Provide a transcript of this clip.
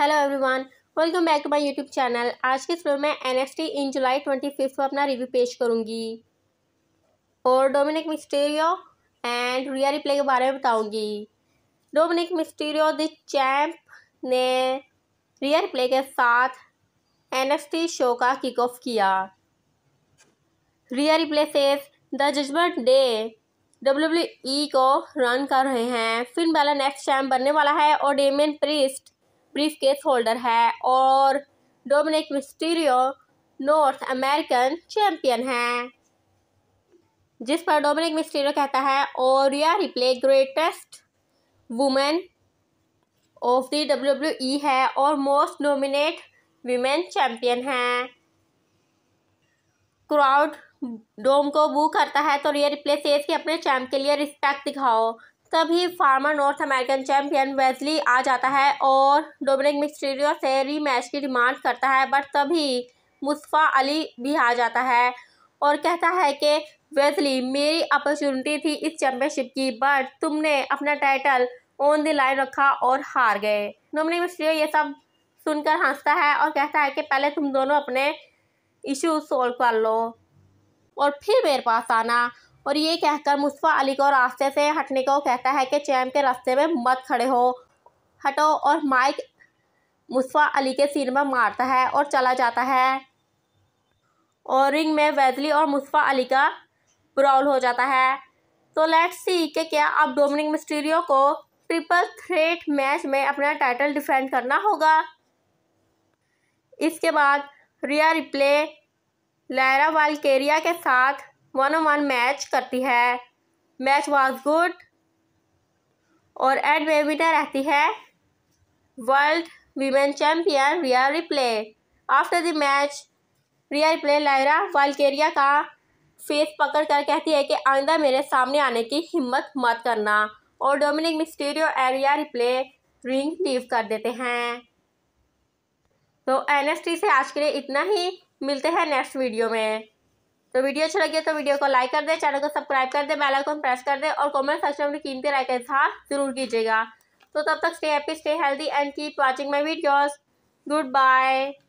hello everyone welcome back to my YouTube channel आज के इस वीडियो में NXT in July twenty fifth को अपना रिव्यू पेश करूंगी और Dominik Mysterio and Rhea Ripley के बारे में बताऊंगी डोमिनिक मिस्टेरियो द चैम्प ने रिया रिप्ले के साथ टी शो का किक ऑफ किया रिया रिप्ले से द जजमेंट डे डब्ल्यू को रन कर रहे हैं फिन बैला नेक्स्ट चैम्प बनने वाला है और Damian Priest briefcase holder है और Dominik Mysterio North American champion है जिस पर डोमिनिक मिस्टीरियो कहता है और Rhea Ripley greatest women of the W है और मोस्ट नोमिनेट वीमेन चैम्पियन है क्राउड डोम को बू करता है तो रिया रिप्ले सेज के अपने चैम्प के लिए रिस्पेक्ट दिखाओ तभी former North American champion Wes Lee आ जाता है और डोमिनिक मिस्ट्रीरियो से रीमैच की डिमांड करता है बट तभी मुस्तफ़ा अली भी आ जाता है और कहता है कि वेजली मेरी अपॉर्चुनिटी थी इस चैंपियनशिप की बट तुमने अपना टाइटल ऑन द लाइन रखा और हार गए डोमिनिक मिस्ट्रियो ये सब सुनकर हंसता है और कहता है कि पहले तुम दोनों अपने इशू सोल्व कर लो और फिर मेरे पास आना और ये कहकर मुस्तफ़ा अली को रास्ते से हटने को कहता है कि चैम के रास्ते में मत खड़े हो हटो और माइक मुस्तफ़ा अली के सिर में मारता है और चला जाता है और रिंग में वैजली और मुस्तफ़ा अली का ब्रॉल हो जाता है तो लेट्स सी कि क्या अब डोमिनिक मिस्टीरियो को ट्रिपल थ्रेट मैच में अपना टाइटल डिफेंड करना होगा इसके बाद रिया रिप्ले लायरा वालकेरिया के साथ वन ऑन वन मैच करती है मैच वॉज गुड और एड में विनर रहती है world women champion Rhea Ripley after the match Rhea Ripley Lyra Valkyria का फेस पकड़ कर कहती है कि आइंदा मेरे सामने आने की हिम्मत मत करना और Dominik Mysterio and Rhea Ripley ring leave कर देते हैं तो एन से आज के लिए इतना ही मिलते हैं नेक्स्ट वीडियो में तो वीडियो अच्छा लगे तो वीडियो को लाइक कर दे चैनल को सब्सक्राइब कर दे बेल आइकन प्रेस कर दे और कमेंट सेक्शन में कीमती राय का इजहार जरूर कीजिएगा तो तब तक stay happy stay healthy and keep watching my videos good bye